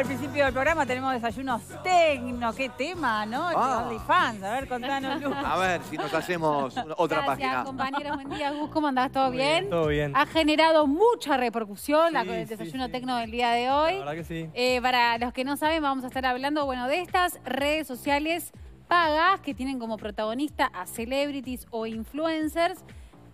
al principio del programa, tenemos desayunos tecno, qué tema, ¿no? Ah. a ver, contanos, A ver si nos hacemos otra Gracias, página. compañeros. Buen día, Gus. ¿Cómo andás? ¿Todo bien? Todo bien. Ha generado mucha repercusión la- el desayuno tecno del día de hoy. La verdad que sí. Eh, para los que no saben, vamos a estar hablando, bueno, de estas redes sociales pagas que tienen como protagonista a celebrities o influencers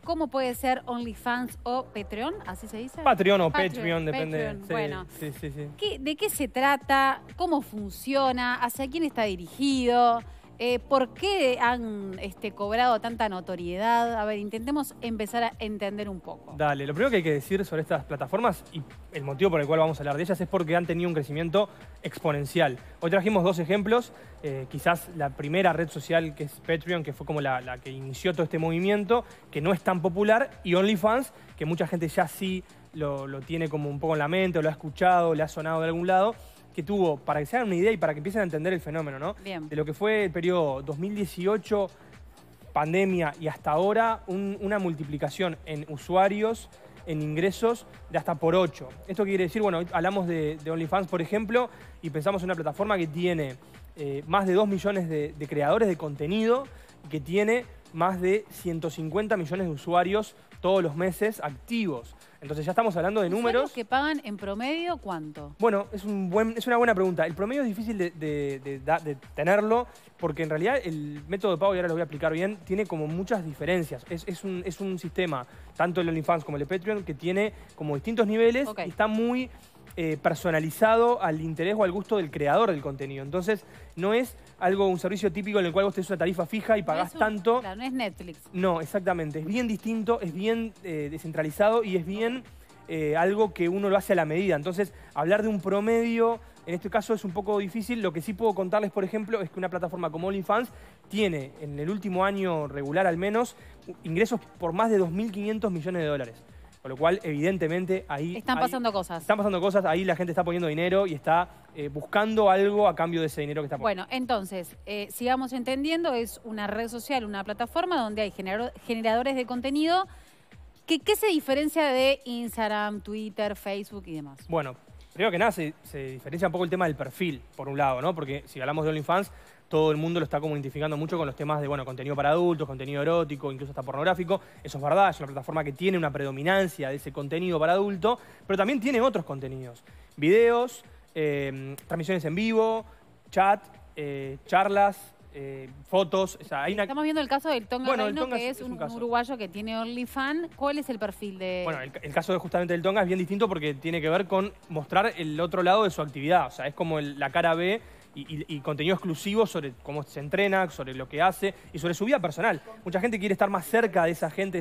¿Cómo puede ser OnlyFans o Patreon, así se dice. Patreon o Patreon, depende. Bueno, sí, bueno, sí, sí, ¿de qué se trata? ¿Cómo funciona? ¿Hacia quién está dirigido? Eh, ¿Por qué han este, cobrado tanta notoriedad? A ver, intentemos empezar a entender un poco. Dale, lo primero que hay que decir sobre estas plataformas y el motivo por el cual vamos a hablar de ellas es porque han tenido un crecimiento exponencial. Hoy trajimos dos ejemplos, eh, quizás la primera red social que es Patreon, que fue como la, que inició todo este movimiento, que no es tan popular, y OnlyFans, que mucha gente ya sí lo, lo tiene como un poco en la mente, o lo ha escuchado, le ha sonado de algún lado que tuvo, para que se hagan una idea y para que empiecen a entender el fenómeno, ¿no? De lo que fue el periodo 2018, pandemia y hasta ahora, una multiplicación en usuarios, en ingresos de hasta por 8. Esto quiere decir, bueno, hablamos de, OnlyFans, por ejemplo, y pensamos en una plataforma que tiene eh, más de 2 millones de, de creadores de contenido, que tiene más de 150 millones de usuarios todos los meses activos. Entonces ya estamos hablando de números. que pagan en promedio cuánto? Bueno, es, una buena pregunta. El promedio es difícil de, tenerlo porque en realidad el método de pago, y ahora lo voy a aplicar bien, tiene como muchas diferencias. Es, un, sistema, tanto el OnlyFans como el de Patreon, que tiene como distintos niveles y está muy eh, personalizado al interés o al gusto del creador del contenido. Entonces, no es algo, un servicio típico en el cual vos tenés una tarifa fija y pagás tanto. no es Netflix. No, exactamente. Es bien distinto, es bien eh, descentralizado y es bien eh, algo que uno lo hace a la medida. Entonces, hablar de un promedio en este caso es un poco difícil. Lo que sí puedo contarles, por ejemplo, es que una plataforma como OnlyFans tiene, en el último año regular al menos, ingresos por más de 2.500 millones de dólares. Con lo cual, evidentemente, ahí... Están pasando cosas. Están pasando cosas, ahí la gente está poniendo dinero y está eh, buscando algo a cambio de ese dinero que está poniendo. Bueno, entonces, eh, sigamos entendiendo, es una red social, una plataforma donde hay generadores de contenido. ¿Qué se diferencia de Instagram, Twitter, Facebook y demás? Bueno, Primero que nada, se, se, diferencia un poco el tema del perfil, por un lado, ¿no? Porque si hablamos de OnlyFans, todo el mundo lo está como identificando mucho con los temas de, bueno, contenido para adultos, contenido erótico, incluso hasta pornográfico. Eso es verdad, es una plataforma que tiene una predominancia de ese contenido para adulto, pero también tiene otros contenidos. Videos, eh, transmisiones en vivo, chat, eh, charlas, eh, fotos. Estamos viendo el caso del Tonga que es, un, uruguayo que tiene OnlyFans. ¿Cuál es el perfil de...? Bueno, el, caso justamente del Tonga es bien distinto porque tiene que ver con mostrar el otro lado de su actividad. O sea, es como la cara B y, contenido exclusivo sobre cómo se entrena, sobre lo que hace y sobre su vida personal. Mucha gente quiere estar más cerca de esa gente, de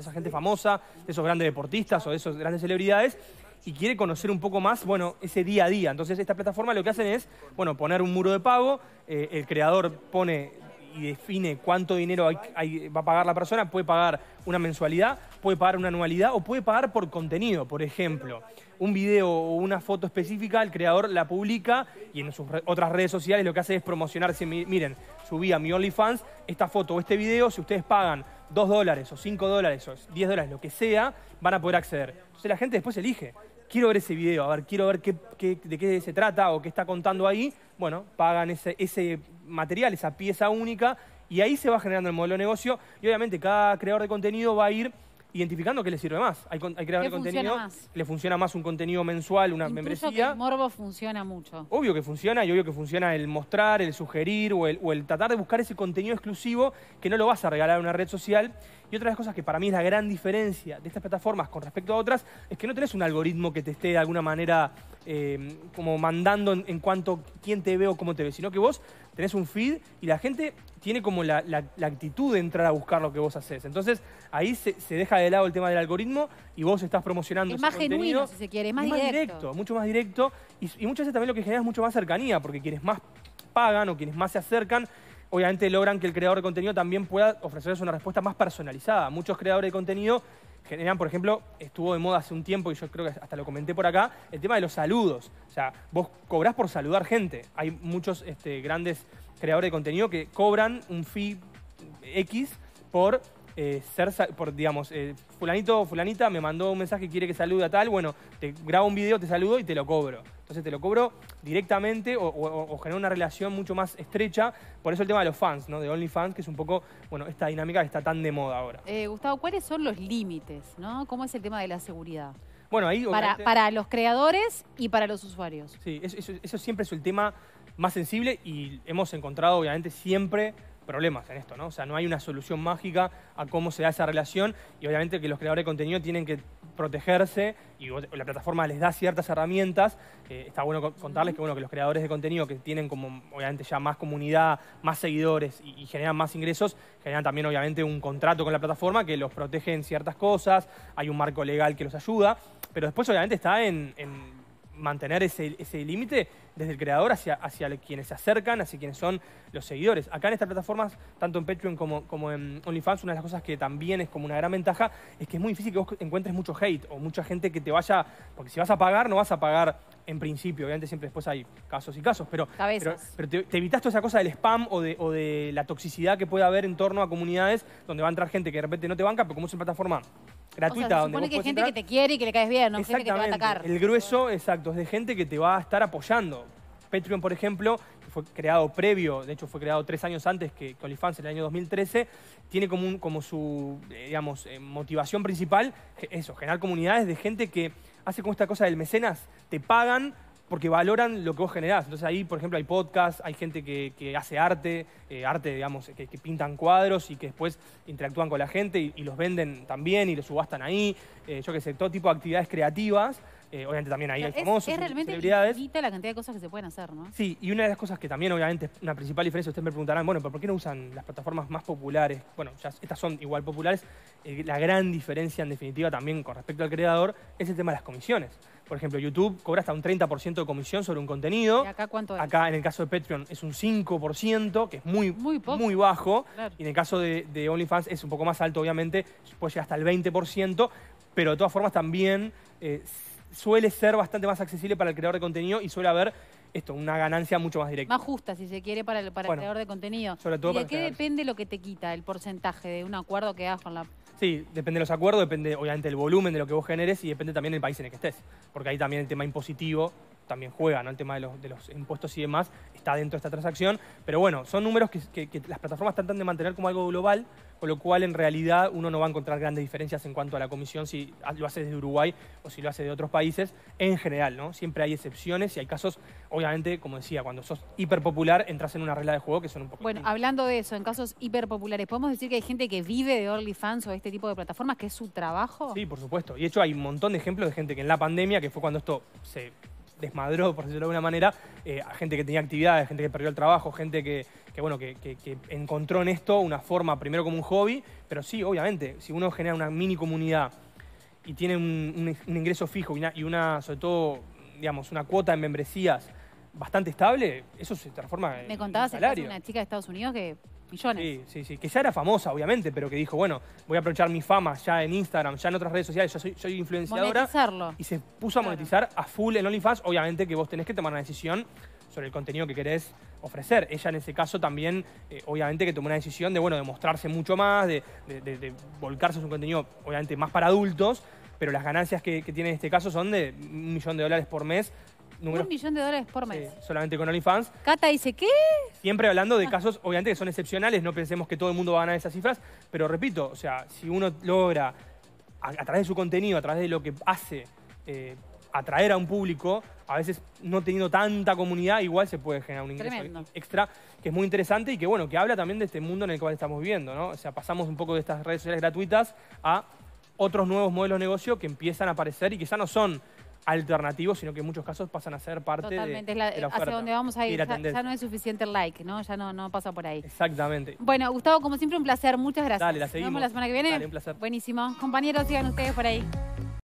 esa, gente famosa, de esos grandes deportistas o de esas grandes celebridades y quiere conocer un poco más, bueno, ese día a día. Entonces, esta plataforma lo que hacen es, bueno, poner un muro de pago, eh, el creador pone y define cuánto dinero va a pagar la persona, puede pagar una mensualidad, puede pagar una anualidad o puede pagar por contenido. Por ejemplo, un video o una foto específica, el creador la publica y en sus otras redes sociales lo que hace es promocionarse. Miren, subí a mi OnlyFans esta foto o este video, si ustedes pagan 2 dólares o 5 dólares o 10 dólares, lo que sea, van a poder acceder. Entonces la gente después elige quiero ver ese video, a ver, quiero ver qué, de qué se trata o qué está contando ahí, bueno, pagan ese, ese material, esa pieza única, y ahí se va generando el modelo de negocio y obviamente cada creador de contenido va a ir identificando qué le sirve más. Hay, de contenido, le funciona más un contenido mensual, una membresía. morbo funciona mucho. Obvio que funciona y obvio que funciona el mostrar, el sugerir o el, o el tratar de buscar ese contenido exclusivo que no lo vas a regalar a una red social y otra de las cosas que para mí es la gran diferencia de estas plataformas con respecto a otras es que no tenés un algoritmo que te esté de alguna manera eh, como mandando en, cuanto quién te ve o cómo te ve, sino que vos tenés un feed y la gente tiene como la, actitud de entrar a buscar lo que vos haces. Entonces ahí se, deja de lado el tema del algoritmo y vos estás promocionando. Es más genuino, si se quiere, más, directo. Mucho más directo y, y muchas veces también lo que genera es mucho más cercanía porque quienes más pagan o quienes más se acercan obviamente logran que el creador de contenido también pueda ofrecerles una respuesta más personalizada. Muchos creadores de contenido generan, por ejemplo, estuvo de moda hace un tiempo, y yo creo que hasta lo comenté por acá, el tema de los saludos. O sea, vos cobrás por saludar gente. Hay muchos este, grandes creadores de contenido que cobran un fee X por eh, ser, por, digamos, eh, fulanito fulanita me mandó un mensaje quiere que salude a tal, bueno, te grabo un video, te saludo y te lo cobro. Entonces te lo cobro directamente o, o, genera una relación mucho más estrecha. Por eso el tema de los fans, ¿no? De OnlyFans, que es un poco, bueno, esta dinámica que está tan de moda ahora. Eh, Gustavo, ¿cuáles son los límites, no? ¿Cómo es el tema de la seguridad? Bueno, ahí... Para, los creadores y para los usuarios. Sí, eso siempre es el tema más sensible y hemos encontrado, obviamente, siempre problemas en esto, ¿no? O sea, no hay una solución mágica a cómo se da esa relación y obviamente que los creadores de contenido tienen que protegerse y la plataforma les da ciertas herramientas. Eh, está bueno contarles que, bueno, que los creadores de contenido que tienen como, obviamente, ya más comunidad, más seguidores y, generan más ingresos, generan también, obviamente, un contrato con la plataforma que los protege en ciertas cosas, hay un marco legal que los ayuda, pero después, obviamente, está en mantener ese, límite desde el creador hacia, hacia quienes se acercan, hacia quienes son los seguidores. Acá en estas plataformas, tanto en Patreon como, como en OnlyFans, una de las cosas que también es como una gran ventaja es que es muy difícil que vos encuentres mucho hate o mucha gente que te vaya, porque si vas a pagar, no vas a pagar en principio, obviamente siempre después hay casos y casos, pero, pero, te, evitas toda esa cosa del spam o de, o de la toxicidad que puede haber en torno a comunidades donde va a entrar gente que de repente no te banca, pero como es una plataforma gratuita. se que hay gente que te quiere y que le caes bien, no gente que te va a atacar. El grueso, exacto, es de gente que te va a estar apoyando. Patreon, por ejemplo, fue creado previo, de hecho fue creado tres años antes que, en el año 2013, tiene como, un, como su, eh, digamos, eh, motivación principal eso, generar comunidades de gente que hace como esta cosa del mecenas, te pagan porque valoran lo que vos generás. Entonces ahí, por ejemplo, hay podcasts, hay gente que, hace arte, eh, arte, digamos, que, pintan cuadros y que después interactúan con la gente y, los venden también y los subastan ahí, eh, yo qué sé, todo tipo de actividades creativas eh, obviamente también ahí hay es, famosos, es realmente la cantidad de cosas que se pueden hacer, ¿no? Sí, y una de las cosas que también obviamente una principal diferencia, ustedes me preguntarán, bueno, ¿por qué no usan las plataformas más populares? Bueno, ya estas son igual populares. Eh, la gran diferencia en definitiva también con respecto al creador es el tema de las comisiones. Por ejemplo, YouTube cobra hasta un 30% de comisión sobre un contenido. ¿Y acá cuánto es? Acá, en el caso de Patreon, es un 5%, que es muy, muy, bajo. Y en el caso de, OnlyFans es un poco más alto, obviamente, puede llegar hasta el 20%. Pero de todas formas también... Eh, suele ser bastante más accesible para el creador de contenido y suele haber esto, una ganancia mucho más directa. Más justa, si se quiere, para el, creador de contenido. Sobre ¿Y de qué depende lo que te quita el porcentaje de un acuerdo que hagas con la Sí, depende de los acuerdos, depende obviamente del volumen de lo que vos generes y depende también del país en el que estés. Porque ahí también el tema impositivo también juega, ¿no? El tema de los, de los, impuestos y demás está dentro de esta transacción. Pero bueno, son números que, las plataformas tratan de mantener como algo global, con lo cual en realidad uno no va a encontrar grandes diferencias en cuanto a la comisión si lo hace desde Uruguay o si lo hace de otros países en general, ¿no? Siempre hay excepciones y hay casos, obviamente, como decía, cuando sos hiperpopular entras en una regla de juego que son un poco... Bueno, hablando de eso, en casos hiperpopulares, ¿podemos decir que hay gente que vive de OnlyFans o de este tipo de plataformas que es su trabajo? Sí, por supuesto. Y de hecho hay un montón de ejemplos de gente que en la pandemia, que fue cuando esto se desmadró, por decirlo de alguna manera, eh, a gente que tenía actividades, gente que perdió el trabajo, gente que, bueno, que, encontró en esto una forma, primero como un hobby, pero sí, obviamente, si uno genera una mini comunidad y tiene un, ingreso fijo y una, sobre todo, digamos, una cuota en membresías bastante estable, eso se transforma en Me contabas una chica de Estados Unidos que millones. Sí, sí, sí. Que ya era famosa, obviamente, pero que dijo, bueno, voy a aprovechar mi fama ya en Instagram, ya en otras redes sociales, yo soy, soy influenciadora. Y se puso a monetizar a full en OnlyFans. Obviamente que vos tenés que tomar una decisión sobre el contenido que querés ofrecer. Ella en ese caso también, eh, obviamente, que tomó una decisión de, bueno, de mostrarse mucho más, de, volcarse a su contenido, obviamente, más para adultos, pero las ganancias que tiene en este caso son de un millón de dólares por mes un millón de dólares por mes. solamente con OnlyFans. Cata dice, ¿qué? Siempre hablando de ah. casos, obviamente, que son excepcionales. No pensemos que todo el mundo va a ganar esas cifras. Pero repito, o sea, si uno logra, a, través de su contenido, a través de lo que hace, eh, atraer a un público, a veces no teniendo tanta comunidad, igual se puede generar un ingreso extra, que es muy interesante y que, bueno, que habla también de este mundo en el cual estamos viviendo, O sea, pasamos un poco de estas redes sociales gratuitas a otros nuevos modelos de negocio que empiezan a aparecer y que ya no son alternativos, sino que en muchos casos pasan a ser parte de, es la, Hacia donde vamos a ir, ya, no es suficiente like, ¿no? Ya no, no pasa por ahí. Exactamente. Bueno, Gustavo, como siempre, un placer. Muchas gracias. Dale, la seguimos. Nos vemos la semana que viene. un placer. Buenísimo. Compañeros, sigan ustedes por ahí.